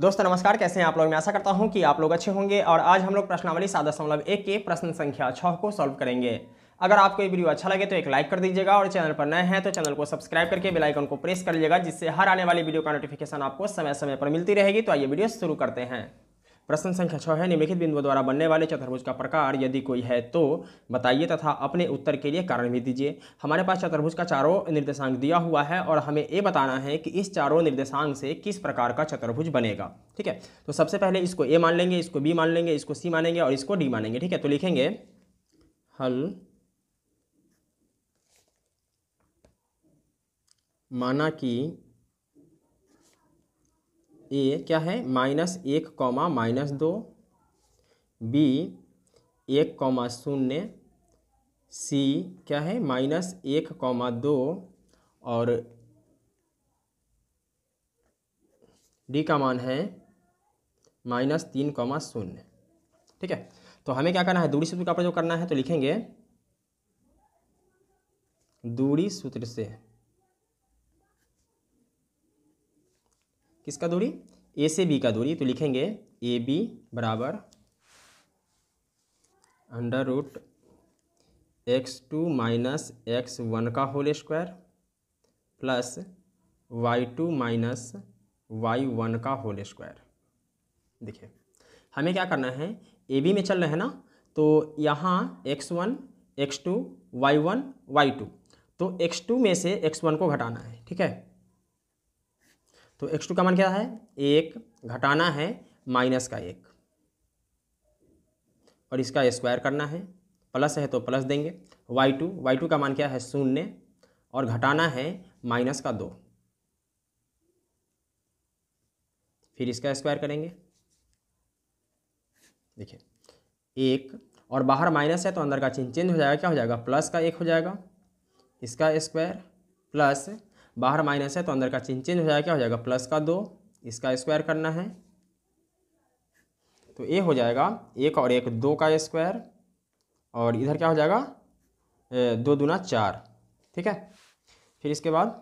दोस्तों नमस्कार कैसे हैं आप लोग मैं आशा करता हूं कि आप लोग अच्छे होंगे और आज हम लोग प्रश्नावली सात दशमलव एक के प्रश्न संख्या छः को सॉल्व करेंगे अगर आपको ये वीडियो अच्छा लगे तो एक लाइक कर दीजिएगा और चैनल पर नए हैं तो चैनल को सब्सक्राइब करके बेल आइकन को प्रेस कर लीजिएगा जिससे हर आने वाली वीडियो का नोटिफिकेशन आपको समय समय पर मिलती रहेगी तो आइए वीडियो शुरू करते हैं प्रश्न संख्या छः है निम्नलिखित बिंदुओं द्वारा बनने वाले चतुर्भुज का प्रकार यदि कोई है तो बताइए तथा अपने उत्तर के लिए कारण भी दीजिए हमारे पास चतुर्भुज का चारों निर्देशांक दिया हुआ है और हमें ये बताना है कि इस चारों निर्देशांक से किस प्रकार का चतुर्भुज बनेगा ठीक है तो सबसे पहले इसको ए मान लेंगे इसको बी मान लेंगे इसको सी मानेंगे और इसको डी मानेंगे ठीक है तो लिखेंगे हल माना कि ए क्या है माइनस एक कॉमा माइनस दो बी एक कॉमा शून्य सी क्या है माइनस एक कॉमा दो और डी का मान है माइनस तीन कॉमा शून्य ठीक है तो हमें क्या करना है दूरी सूत्र का प्रयोग करना है तो लिखेंगे दूरी सूत्र से किसका दूरी ए से बी का दूरी तो लिखेंगे ए बी बराबर under root x two minus x one का whole square plus y two minus y one का होल स्क्वायर देखिए हमें क्या करना है ए बी में चल रहे हैं ना तो यहाँ x one x two y one y two तो एक्स टू में से एक्स वन को घटाना है ठीक है तो एक्स टू का मान क्या है एक घटाना है माइनस का एक और इसका स्क्वायर करना है प्लस है तो प्लस देंगे वाई टू वाई टू का मान क्या है शून्य और घटाना है माइनस का दो फिर इसका स्क्वायर करेंगे देखिए एक और बाहर माइनस है तो अंदर का चिन्ह चेंज हो जाएगा क्या हो जाएगा प्लस का एक हो जाएगा इसका स्क्वायर प्लस बाहर माइनस है तो अंदर का चिन्ह चेंज हो जाएगा क्या हो जाएगा प्लस का दो इसका स्क्वायर करना है तो ए हो जाएगा एक और एक दो का स्क्वायर और इधर क्या हो जाएगा दो दूना चार ठीक है फिर इसके बाद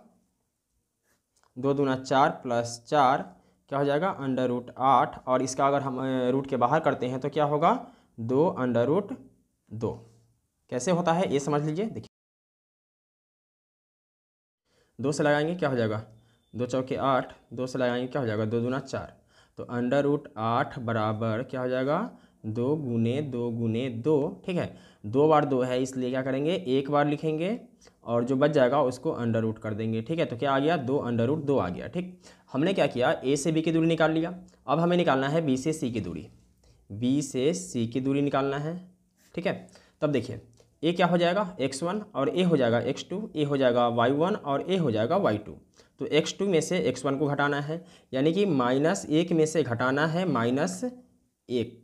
दो दूना चार प्लस चार क्या हो जाएगा अंडर रूट आठ और इसका अगर हम रूट के बाहर करते हैं तो क्या होगा दो अंडर रूट दो कैसे होता है ये समझ लीजिए देखिए दो से लगाएंगे क्या हो जाएगा दो चौके आठ दो से लगाएंगे क्या हो जाएगा दो दूना चार तो अंडर रूट आठ बराबर क्या हो जाएगा दो गुने दो गुने दो ठीक है दो बार दो है इसलिए क्या करेंगे एक बार लिखेंगे और जो बच जाएगा उसको अंडर रूट कर देंगे ठीक है तो क्या आ गया दो अंडर रूट दो आ गया ठीक हमने क्या किया ए से बी की दूरी निकाल लिया अब हमें निकालना है बी से सी की दूरी बी से सी की दूरी निकालना है ठीक है तब देखिए ए क्या हो जाएगा एक्स वन और ए हो जाएगा एक्स टू ए हो जाएगा वाई वन और ए हो जाएगा वाई टू तो एक्स टू में से एक्स वन को घटाना है यानी कि माइनस एक में से घटाना है माइनस एक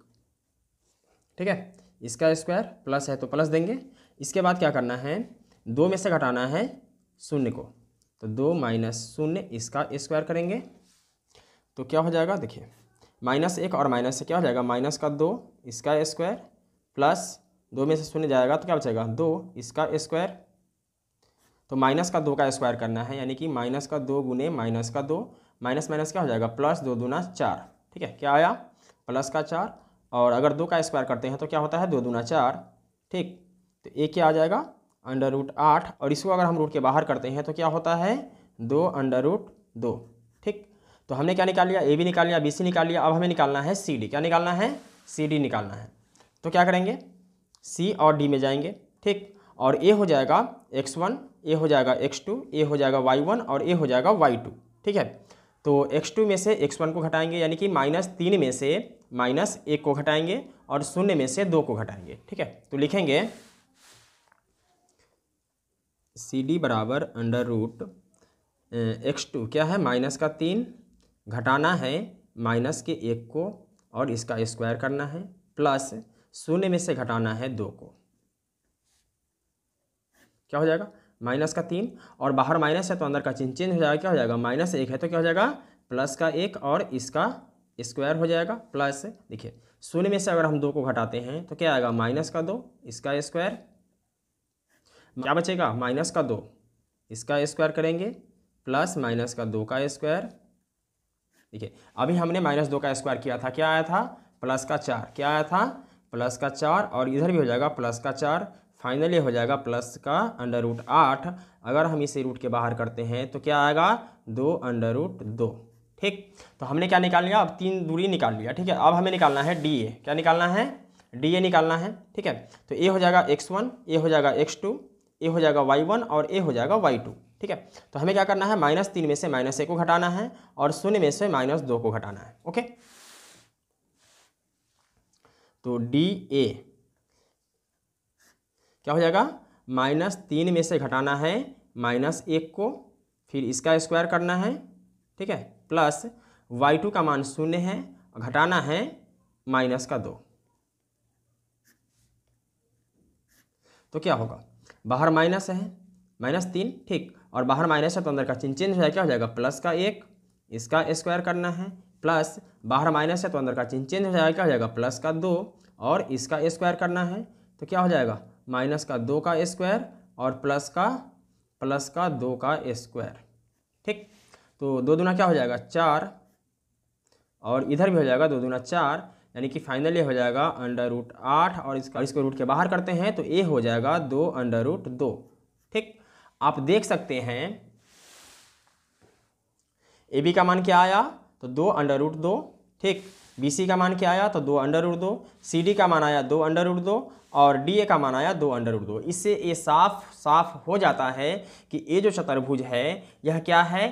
ठीक है इसका स्क्वायर प्लस है तो प्लस देंगे इसके बाद क्या करना है दो में से घटाना है शून्य को तो दो माइनस शून्य इसका स्क्वायर करेंगे तो क्या हो जाएगा देखिए माइनस एक और माइनस से क्या हो जाएगा माइनस का दो इसका स्क्वायर प्लस दो में से शून्य जाएगा तो क्या बचेगा दो इसका स्क्वायर तो माइनस का दो का स्क्वायर करना है यानी कि माइनस का दो गुने माइनस का दो माइनस माइनस क्या हो जाएगा प्लस दो दूना चार ठीक है क्या आया प्लस का चार और अगर दो का स्क्वायर करते हैं तो क्या होता है दो दूना चार ठीक तो एक क्या आ जाएगा अंडर रूट आठ और इसको अगर हम रूट के बाहर करते हैं तो क्या होता है दो अंडर रूट दो ठीक तो हमने क्या निकाल लिया ए बी निकाल लिया बी सी निकाल लिया अब हमें निकालना है सी डी क्या निकालना है सी डी निकालना है तो क्या करेंगे सी और डी में जाएंगे ठीक और ए हो जाएगा एक्स वन ए हो जाएगा एक्स टू ए हो जाएगा वाई वन और ए हो जाएगा वाई टू ठीक है तो एक्स टू में से एक्स वन को घटाएंगे यानी कि माइनस तीन में से माइनस एक को घटाएंगे और शून्य में से दो को घटाएंगे ठीक है तो लिखेंगे सी डी बराबर अंडर रूट एक्स टू क्या है माइनस का तीन घटाना है माइनस के एक को और इसका स्क्वायर करना है प्लस शून्य में से घटाना है दो को क्या हो जाएगा माइनस का तीन और बाहर माइनस है तो अंदर का चिन्ह चेंज हो जाएगा क्या हो जाएगा माइनस एक है तो क्या हो जाएगा प्लस का एक और इसका स्क्वायर हो जाएगा प्लस देखिए शून्य में से अगर हम दो को घटाते हैं तो क्या आएगा माइनस का दो इसका स्क्वायर क्या बचेगा माइनस का दो इसका स्क्वायर करेंगे प्लस माइनस का दो का स्क्वायर देखिए अभी हमने माइनस दो का स्क्वायर किया था क्या आया था प्लस का चार क्या आया था प्लस का चार और इधर भी हो जाएगा प्लस का चार फाइनली हो जाएगा प्लस का अंडर रूट आठ अगर हम इसे रूट के बाहर करते हैं तो क्या आएगा दो अंडर रूट दो ठीक तो हमने क्या निकाल लिया अब तीन दूरी निकाल लिया ठीक है अब हमें निकालना है डी ए क्या निकालना है डी ए निकालना है ठीक है तो ए हो जाएगा एक्स वन ए हो जाएगा एक्स टू ए हो जाएगा वाई वन और ए हो जाएगा वाई टू ठीक है तो हमें क्या करना है माइनस तीन में से माइनस ए को घटाना है और शून्य में से माइनस दो को घटाना है ओके तो डी ए क्या हो जाएगा माइनस तीन में से घटाना है माइनस एक को फिर इसका स्क्वायर करना है ठीक है प्लस वाई टू का मान शून्य है घटाना है माइनस का दो तो क्या होगा बाहर माइनस है माइनस तीन ठीक और बाहर माइनस है तो अंदर का चिन्ह जाएगा क्या हो जाएगा प्लस का एक इसका स्क्वायर करना है प्लस बाहर माइनस है तो अंदर का चिन्ह चेंज हो जाएगा क्या हो जाएगा प्लस का दो और इसका स्क्वायर करना है तो क्या हो जाएगा माइनस का दो का स्क्वायर और प्लस का प्लस का दो का स्क्वायर ठीक तो दो दूना क्या हो जाएगा चार और इधर भी हो जाएगा दो दुना चार यानी कि फाइनली हो जाएगा अंडर रूट आठ और इसका इसको रूट के बाहर करते हैं तो ए हो जाएगा दो अंडर रूट दो ठीक आप देख सकते हैं ए बी का मान क्या आया तो दो अंडर रूट दो ठीक बी सी का मान क्या आया तो दो अंडर उठ दो सी डी का मान आया दो अंडर उठ दो और डी ए का मान आया दो अंडर उठ दो इससे ये साफ साफ हो जाता है कि ये जो चतुर्भुज है यह क्या है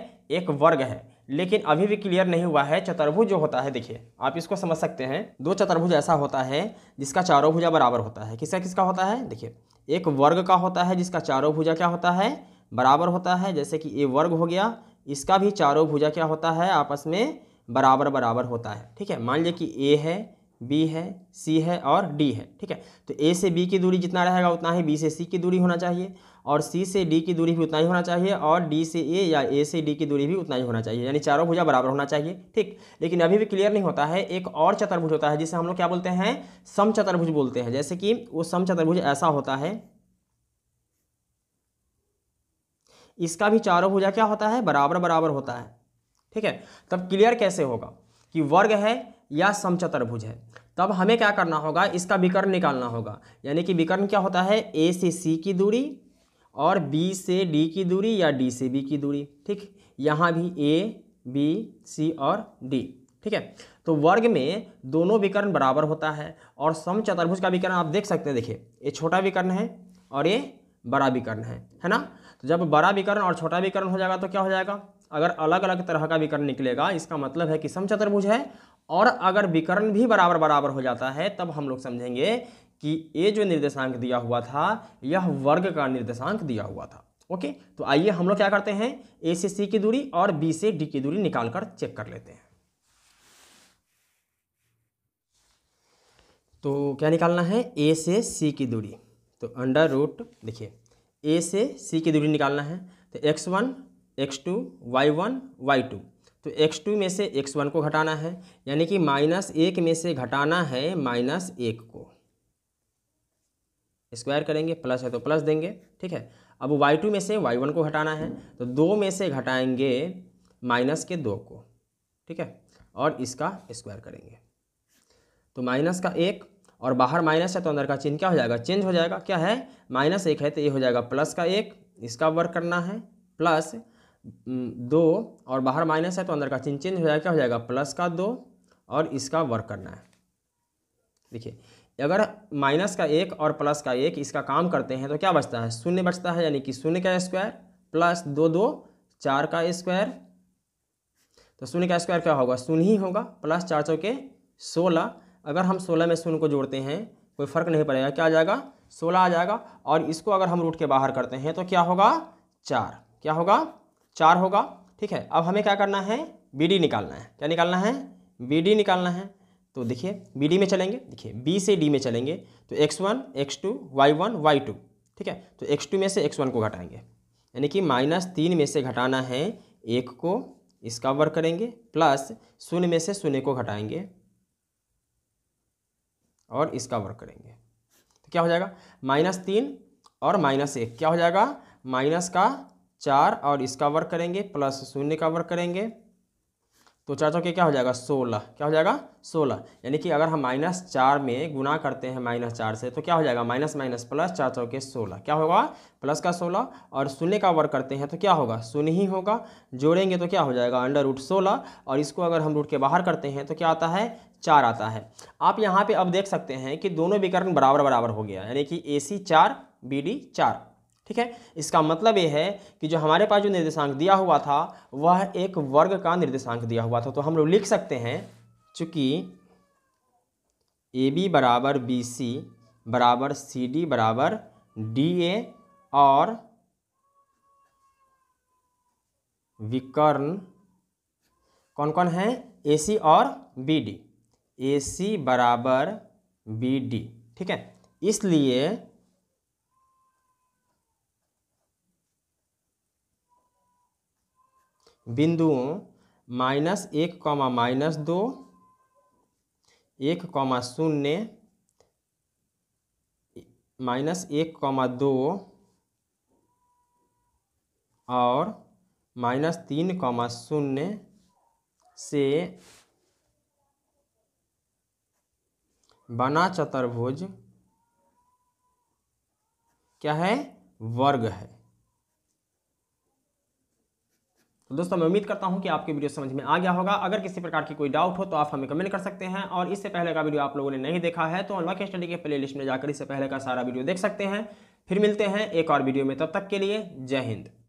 एक वर्ग है लेकिन अभी भी क्लियर नहीं हुआ है चतुर्भुज जो होता है देखिए आप इसको समझ सकते हैं दो चतुर्भुज ऐसा होता है जिसका चारों भुजा बराबर होता है किसका किसका होता है देखिए एक वर्ग का होता है जिसका चारों भुजा क्या होता है बराबर होता है जैसे कि ये वर्ग हो गया इसका भी चारों भुजा क्या होता है आपस में बराबर बराबर होता है ठीक है मान लीजिए कि ए है बी है सी है और डी है ठीक है तो ए से बी की दूरी जितना रहेगा उतना ही बी से सी की दूरी होना चाहिए और सी से डी की दूरी भी उतना ही होना चाहिए और डी से ए या ए से डी की दूरी भी उतना ही होना चाहिए यानी चारों भुजा बराबर होना चाहिए ठीक लेकिन अभी भी क्लियर नहीं होता है एक और चतुर्भुज होता है जिसे हम लोग क्या बोलते हैं सम चतुर्भुज बोलते हैं जैसे कि वो सम चतुर्भुज ऐसा होता है इसका भी चारों भुजा क्या होता है बराबर बराबर होता है ठीक है तब क्लियर कैसे होगा कि वर्ग है या समचतुर्भुज है तब हमें क्या करना होगा इसका विकर्ण निकालना होगा यानी कि विकर्ण क्या होता है ए से सी की दूरी और बी से डी की दूरी या डी से बी की दूरी ठीक यहाँ भी ए बी सी और डी ठीक है तो वर्ग में दोनों विकर्ण बराबर होता है और समचतुर्भुज का विकर्ण आप देख सकते हैं देखिए ये छोटा विकर्ण है और ये बड़ा विकर्ण है है ना तो जब बड़ा विकर्ण और छोटा विकर्ण हो जाएगा तो क्या हो जाएगा अगर अलग अलग तरह का विकर्ण निकलेगा इसका मतलब है कि समचतुर्भुज है और अगर विकर्ण भी बराबर बराबर हो जाता है तब हम लोग समझेंगे कि ये जो निर्देशांक दिया हुआ था यह वर्ग का निर्देशांक दिया हुआ था ओके तो आइए हम लोग क्या करते हैं ए से सी की दूरी और बी से डी की दूरी निकाल कर चेक कर लेते हैं तो क्या निकालना है ए से सी की दूरी तो अंडर रूट देखिए ए से सी की दूरी निकालना है तो x one x two y one y two तो एक्स टू में से एक्स वन को घटाना है यानी कि माइनस एक में से घटाना है माइनस एक को स्क्वायर करेंगे प्लस है तो प्लस देंगे ठीक है अब वाई टू में से वाई वन को घटाना है तो दो में से घटाएंगे माइनस के दो को ठीक है और इसका स्क्वायर करेंगे तो माइनस का एक और बाहर माइनस है तो अंदर का चिन्ह क्या हो जाएगा चेंज हो जाएगा क्या है माइनस एक है तो ये हो जाएगा प्लस का एक इसका वर्क करना है प्लस दो और बाहर माइनस है तो अंदर का चिन्ह चेंज हो जाएगा क्या हो जाएगा प्लस का दो और इसका वर्क करना है देखिए अगर माइनस का एक और प्लस का एक इसका काम करते हैं तो क्या बचता है शून्य बचता है यानी कि शून्य का स्क्वायर प्लस दो दो चार का स्क्वायर तो शून्य का स्क्वायर क्या होगा शून्य ही होगा प्लस चार चौके सोलह अगर हम सोलह में शून्य को जोड़ते हैं कोई फ़र्क नहीं पड़ेगा क्या आ जाएगा सोलह आ जाएगा और इसको अगर हम रूट के बाहर करते हैं तो क्या होगा चार क्या होगा चार होगा ठीक है अब हमें क्या करना है बी निकालना है क्या निकालना है बी निकालना है तो देखिए बी डी में चलेंगे देखिए बी से डी में चलेंगे तो x one x two y one y two ठीक है तो एक्स टू में से एक्स वन को घटाएंगे यानी कि माइनस तीन में से घटाना है एक को इसका वर्क करेंगे प्लस शून्य में से शून्य को घटाएंगे और इसका वर्ग करेंगे तो क्या हो जाएगा माइनस तीन और माइनस एक क्या हो जाएगा माइनस का चार और इसका वर्ग करेंगे प्लस शून्य का वर्ग करेंगे तो चार चौके क्या हो जाएगा सोलह क्या हो जाएगा सोलह यानी कि अगर हम माइनस चार में गुना करते हैं माइनस चार से तो क्या हो जाएगा माइनस माइनस प्लस चार चौके सोलह क्या होगा प्लस का सोलह और शून्य का वर्ग करते हैं तो क्या होगा शून्य ही होगा जोड़ेंगे तो क्या हो जाएगा अंडर रूट सोलह और इसको अगर हम रूट के बाहर करते हैं तो क्या आता है चार आता है आप यहाँ पर अब देख सकते हैं कि दोनों विकरण बराबर बराबर हो गया यानी कि ए सी चार बी डी चार ठीक है इसका मतलब ये है कि जो हमारे पास जो निर्देशांक दिया हुआ था वह एक वर्ग का निर्देशांक दिया हुआ था तो हम लोग लिख सकते हैं चूँकि ए बी बराबर बी सी बराबर सी डी बराबर डी ए और विकर्ण कौन कौन है ए सी और बी डी ए सी बराबर बी डी ठीक है इसलिए बिंदुओं माइनस एक कॉमा माइनस दो एक कॉमा शून्य माइनस एक कॉमा दो और माइनस तीन कॉमा शून्य से बना चतुर्भुज क्या है वर्ग है तो दोस्तों मैं उम्मीद करता हूँ कि आपकी वीडियो समझ में आ गया होगा अगर किसी प्रकार की कोई डाउट हो तो आप हमें कमेंट कर सकते हैं और इससे पहले का वीडियो आप लोगों ने नहीं देखा है तो अनलॉक स्टडी के प्ले लिस्ट में जाकर इससे पहले का सारा वीडियो देख सकते हैं फिर मिलते हैं एक और वीडियो में तब तक के लिए जय हिंद